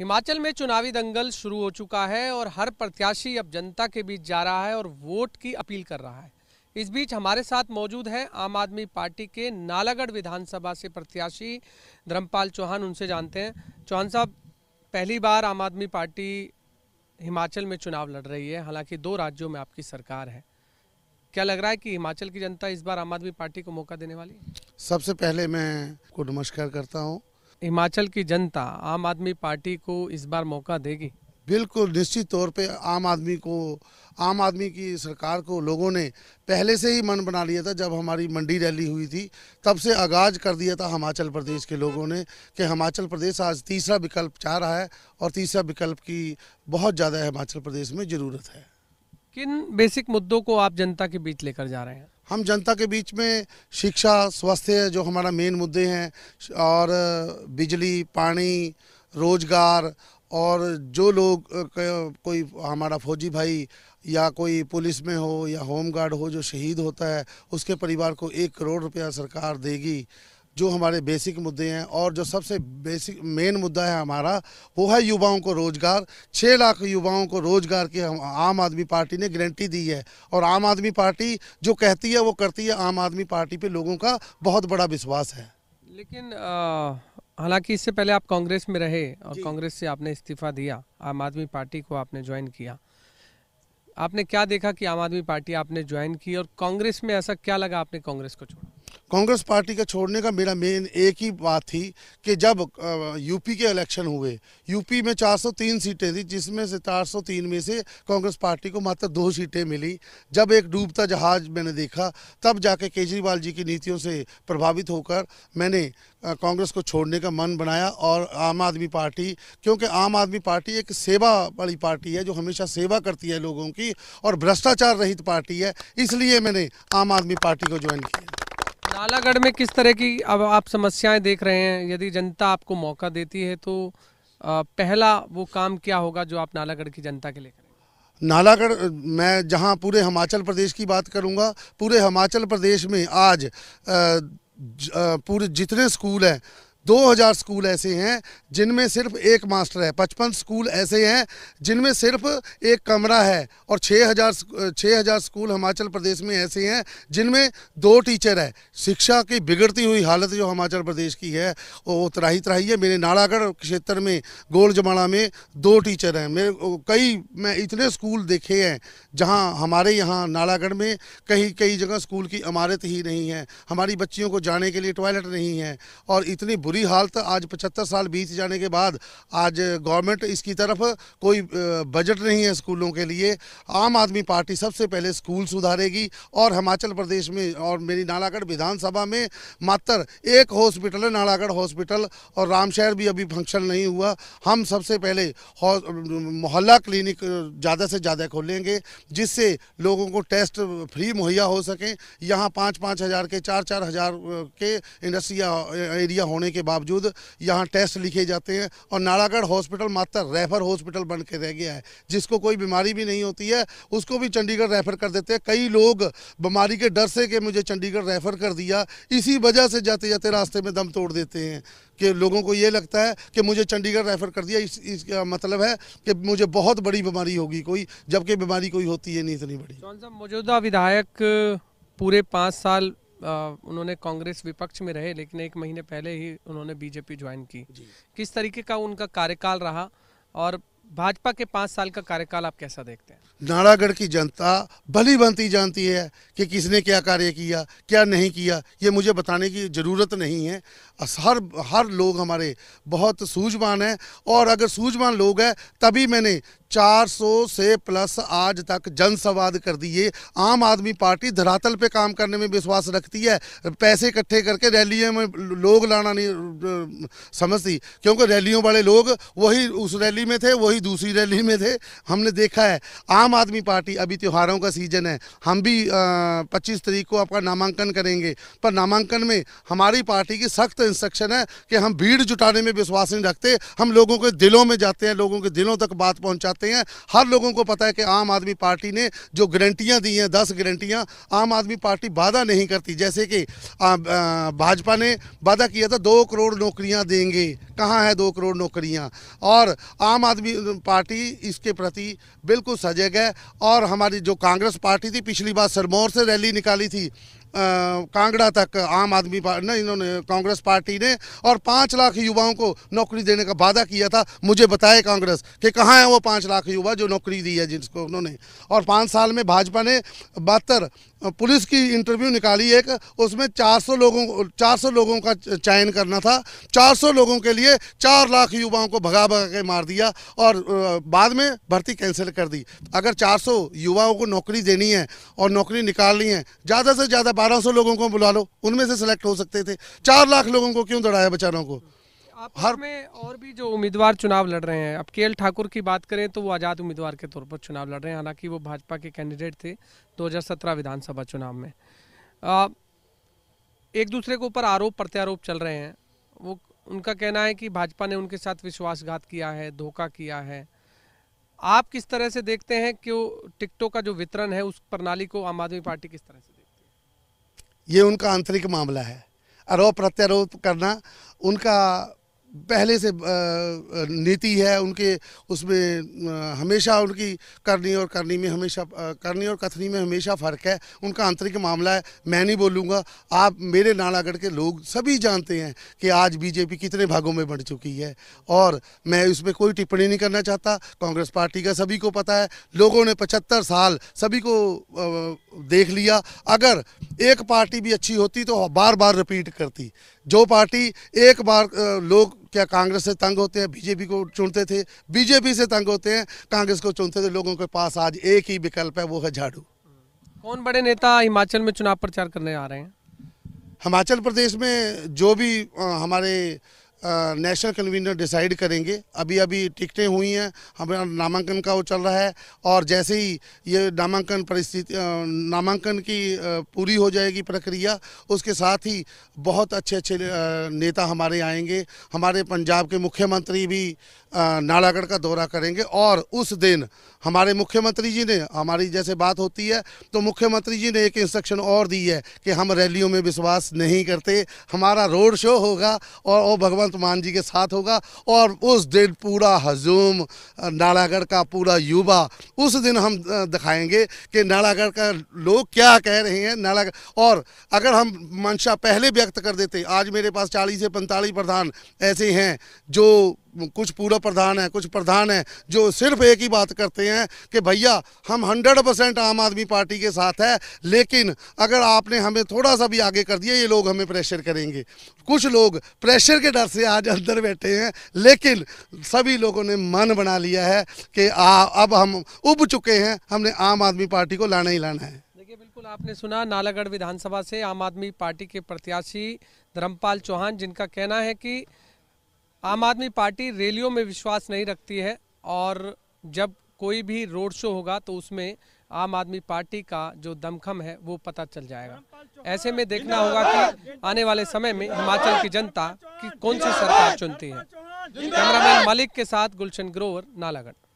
हिमाचल में चुनावी दंगल शुरू हो चुका है और हर प्रत्याशी अब जनता के बीच जा रहा है और वोट की अपील कर रहा है इस बीच हमारे साथ मौजूद है आम आदमी पार्टी के नालागढ़ विधानसभा से प्रत्याशी धर्मपाल चौहान उनसे जानते हैं चौहान साहब पहली बार आम आदमी पार्टी हिमाचल में चुनाव लड़ रही है हालांकि दो राज्यों में आपकी सरकार है क्या लग रहा है कि हिमाचल की जनता इस बार आम आदमी पार्टी को मौका देने वाली है सबसे पहले मैं को नमस्कार करता हूँ हिमाचल की जनता आम आदमी पार्टी को इस बार मौका देगी बिल्कुल निश्चित तौर पे आम आदमी को आम आदमी की सरकार को लोगों ने पहले से ही मन बना लिया था जब हमारी मंडी रैली हुई थी तब से आगाज कर दिया था हिमाचल प्रदेश के लोगों ने कि हिमाचल प्रदेश आज तीसरा विकल्प चाह रहा है और तीसरा विकल्प की बहुत ज़्यादा हिमाचल प्रदेश में ज़रूरत है किन बेसिक मुद्दों को आप जनता के बीच लेकर जा रहे हैं हम जनता के बीच में शिक्षा स्वास्थ्य जो हमारा मेन मुद्दे हैं और बिजली पानी रोजगार और जो लोग कोई हमारा फौजी भाई या कोई पुलिस में हो या होम गार्ड हो जो शहीद होता है उसके परिवार को एक करोड़ रुपया सरकार देगी जो हमारे बेसिक मुद्दे हैं और जो सबसे बेसिक मेन मुद्दा है हमारा वो है युवाओं को रोज़गार छः लाख युवाओं को रोज़गार के हम आम आदमी पार्टी ने गारंटी दी है और आम आदमी पार्टी जो कहती है वो करती है आम आदमी पार्टी पे लोगों का बहुत बड़ा विश्वास है लेकिन हालांकि इससे पहले आप कांग्रेस में रहे और कांग्रेस से आपने इस्तीफा दिया आम आदमी पार्टी को आपने ज्वाइन किया आपने क्या देखा कि आम आदमी पार्टी आपने ज्वाइन की और कांग्रेस में ऐसा क्या लगा आपने कांग्रेस को छोड़ा कांग्रेस पार्टी का छोड़ने का मेरा मेन एक ही बात थी कि जब यूपी के इलेक्शन हुए यूपी में 403 सीटें थी जिसमें से 403 में से कांग्रेस पार्टी को मात्र दो सीटें मिली जब एक डूबता जहाज मैंने देखा तब जाके केजरीवाल जी की नीतियों से प्रभावित होकर मैंने कांग्रेस को छोड़ने का मन बनाया और आम आदमी पार्टी क्योंकि आम आदमी पार्टी एक सेवा वाली पार्टी है जो हमेशा सेवा करती है लोगों की और भ्रष्टाचार रहित पार्टी है इसलिए मैंने आम आदमी पार्टी को ज्वाइन किया नालागढ़ में किस तरह की अब आप समस्याएं देख रहे हैं यदि जनता आपको मौका देती है तो पहला वो काम क्या होगा जो आप नालागढ़ की जनता के लिए करेंगे नालागढ़ मैं जहां पूरे हिमाचल प्रदेश की बात करूंगा पूरे हिमाचल प्रदेश में आज पूरे जितने स्कूल हैं 2000 स्कूल ऐसे हैं जिनमें सिर्फ एक मास्टर है 55 स्कूल ऐसे हैं जिनमें सिर्फ एक कमरा है और 6000 6000 स्कूल हिमाचल प्रदेश में ऐसे हैं जिनमें दो टीचर है शिक्षा की बिगड़ती हुई हालत जो हिमाचल प्रदेश की है वो तराही तराही है मेरे नालागढ़ क्षेत्र में गोल जमाड़ा में दो टीचर हैं मेरे कई मैं इतने स्कूल देखे हैं जहाँ हमारे यहाँ नालागढ़ में कहीं कई जगह स्कूल की इमारत ही नहीं है हमारी बच्चियों को जाने के लिए टॉयलेट नहीं है और इतनी बुरी हालत आज पचहत्तर साल बीत जाने के बाद आज गवर्नमेंट इसकी तरफ कोई बजट नहीं है स्कूलों के लिए आम आदमी पार्टी सबसे पहले स्कूल सुधारेगी और हिमाचल प्रदेश में और मेरी नालागढ़ विधानसभा में मात्र एक हॉस्पिटल है नालागढ़ हॉस्पिटल और रामशहर भी अभी फंक्शन नहीं हुआ हम सबसे पहले मोहल्ला क्लिनिक ज़्यादा से ज़्यादा खोलेंगे जिससे लोगों को टेस्ट फ्री मुहैया हो सकें यहाँ पाँच पाँच हज़ार के चार चार हज़ार के इंडस्ट्रिया एरिया होने के के बावजूद यहाँ टेस्ट लिखे जाते हैं और नालागढ़ हॉस्पिटल मात्र रेफर हॉस्पिटल बन के रह गया है जिसको कोई बीमारी भी नहीं होती है उसको भी चंडीगढ़ रेफर कर देते हैं कई लोग बीमारी के डर से कि मुझे चंडीगढ़ रेफर कर दिया इसी वजह से जाते जाते रास्ते में दम तोड़ देते हैं कि लोगों को ये लगता है कि मुझे चंडीगढ़ रेफ़र कर दिया इस, इसका मतलब है कि मुझे बहुत बड़ी बीमारी होगी कोई जबकि बीमारी कोई होती है नहीं इतनी बड़ी मौजूदा विधायक पूरे पाँच साल उन्होंने कांग्रेस विपक्ष में रहे लेकिन एक महीने पहले ही उन्होंने बीजेपी ज्वाइन की किस तरीके का उनका कार्यकाल रहा और भाजपा के पाँच साल का कार्यकाल आप कैसा देखते हैं नारागढ़ की जनता भली बनती जानती है कि किसने क्या कार्य किया क्या नहीं किया ये मुझे बताने की ज़रूरत नहीं है हर हर लोग हमारे बहुत सूझवान हैं और अगर सूझवान लोग हैं तभी मैंने 400 से प्लस आज तक जनसंवाद कर दिए आम आदमी पार्टी धरातल पे काम करने में विश्वास रखती है पैसे इकट्ठे करके रैलियों में लोग लाना नहीं समझती क्योंकि रैलियों वाले लोग वही उस रैली में थे वही दूसरी रैली में थे हमने देखा है आम आदमी पार्टी अभी त्योहारों का सीजन है हम भी पच्चीस तरीक को आपका नामांकन करेंगे पर नामांकन में हमारी पार्टी की सख्त इंस्ट्रक्शन है कि हम भीड़ जुटाने में विश्वास नहीं रखते हम लोगों के दिलों में जाते हैं लोगों के दिलों तक बात पहुँचाते करते हैं हर लोगों को पता है कि आम आदमी पार्टी ने जो गारंटियाँ दी हैं दस गारंटियाँ आम आदमी पार्टी वादा नहीं करती जैसे कि भाजपा ने वादा किया था दो करोड़ नौकरियाँ देंगे कहाँ है दो करोड़ नौकरियाँ और आम आदमी पार्टी इसके प्रति बिल्कुल सजग है और हमारी जो कांग्रेस पार्टी थी पिछली बार सिरमौर से रैली निकाली थी कांगड़ा तक आम आदमी ने इन्होंने कांग्रेस पार्टी ने और पाँच लाख युवाओं को नौकरी देने का वादा किया था मुझे बताए कांग्रेस कि कहाँ है वो पाँच लाख युवा जो नौकरी दी है जिसको उन्होंने और पाँच साल में भाजपा ने बहत्तर पुलिस की इंटरव्यू निकाली एक उसमें 400 लोगों 400 लोगों का चयन करना था 400 लोगों के लिए चार लाख युवाओं को भगा भगा के मार दिया और बाद में भर्ती कैंसिल कर दी अगर 400 युवाओं को नौकरी देनी है और नौकरी निकालनी है ज़्यादा से ज़्यादा 1200 लोगों को बुला लो उनमें से सिलेक्ट हो सकते थे चार लाख लोगों को क्यों दौड़ाया बेचारों को आप हर में और भी जो उम्मीदवार चुनाव लड़ रहे हैं अब के एल ठाकुर की बात करें तो वो आज़ाद उम्मीदवार के तौर पर चुनाव लड़ रहे हैं हालांकि वो भाजपा के कैंडिडेट थे 2017 विधानसभा चुनाव में आ, एक दूसरे के ऊपर आरोप प्रत्यारोप चल रहे हैं वो उनका कहना है कि भाजपा ने उनके साथ विश्वासघात किया है धोखा किया है आप किस तरह से देखते हैं कि टिकटों का जो वितरण है उस प्रणाली को आम आदमी पार्टी किस तरह से देखती है ये उनका आंतरिक मामला है आरोप प्रत्यारोप करना उनका पहले से नीति है उनके उसमें हमेशा उनकी करनी और करनी में हमेशा करनी और कथनी में हमेशा फ़र्क है उनका आंतरिक मामला है मैं नहीं बोलूँगा आप मेरे नालागढ़ के लोग सभी जानते हैं कि आज बीजेपी कितने भागों में बढ़ चुकी है और मैं इसमें कोई टिप्पणी नहीं करना चाहता कांग्रेस पार्टी का सभी को पता है लोगों ने पचहत्तर साल सभी को देख लिया अगर एक पार्टी भी अच्छी होती तो बार बार रिपीट करती जो पार्टी एक बार लोग क्या कांग्रेस से तंग होते हैं बीजेपी को चुनते थे बीजेपी से तंग होते हैं कांग्रेस को चुनते थे लोगों के पास आज एक ही विकल्प है वो है झाड़ू कौन बड़े नेता हिमाचल में चुनाव प्रचार करने आ रहे हैं हिमाचल प्रदेश में जो भी हमारे नेशनल कन्वीनर डिसाइड करेंगे अभी अभी टिकटें हुई हैं हमारा नामांकन का वो चल रहा है और जैसे ही ये नामांकन परिस्थिति नामांकन की पूरी हो जाएगी प्रक्रिया उसके साथ ही बहुत अच्छे अच्छे नेता हमारे आएंगे हमारे पंजाब के मुख्यमंत्री भी नालागढ़ का दौरा करेंगे और उस दिन हमारे मुख्यमंत्री जी ने हमारी जैसे बात होती है तो मुख्यमंत्री जी ने एक इंस्ट्रक्शन और दी है कि हम रैलियों में विश्वास नहीं करते हमारा रोड शो होगा और वो भगवान अनंत मान जी के साथ होगा और उस दिन पूरा हजूम नालागढ़ का पूरा युवा उस दिन हम दिखाएंगे कि नालागढ़ का लोग क्या कह रहे हैं नालागढ़ और अगर हम मंशा पहले व्यक्त कर देते आज मेरे पास चालीस से पैंतालीस प्रधान ऐसे हैं जो कुछ पूर्व प्रधान हैं कुछ प्रधान हैं जो सिर्फ एक ही बात करते हैं कि भैया हम 100 परसेंट आम आदमी पार्टी के साथ है लेकिन अगर आपने हमें थोड़ा सा भी आगे कर दिया ये लोग हमें प्रेशर करेंगे कुछ लोग प्रेशर के डर से आज अंदर बैठे हैं लेकिन सभी लोगों ने मन बना लिया है कि आ, अब हम उब चुके हैं हमने आम आदमी पार्टी को लाना ही लाना है देखिए बिल्कुल आपने सुना नालागढ़ विधानसभा से आम आदमी पार्टी के प्रत्याशी धर्मपाल चौहान जिनका कहना है कि आम आदमी पार्टी रैलियों में विश्वास नहीं रखती है और जब कोई भी रोड शो होगा तो उसमें आम आदमी पार्टी का जो दमखम है वो पता चल जाएगा ऐसे में देखना होगा कि आने वाले समय में हिमाचल की जनता की कौन सी सरकार चुनती है कैमरामैन मलिक के साथ गुलशन ग्रोवर नालागढ़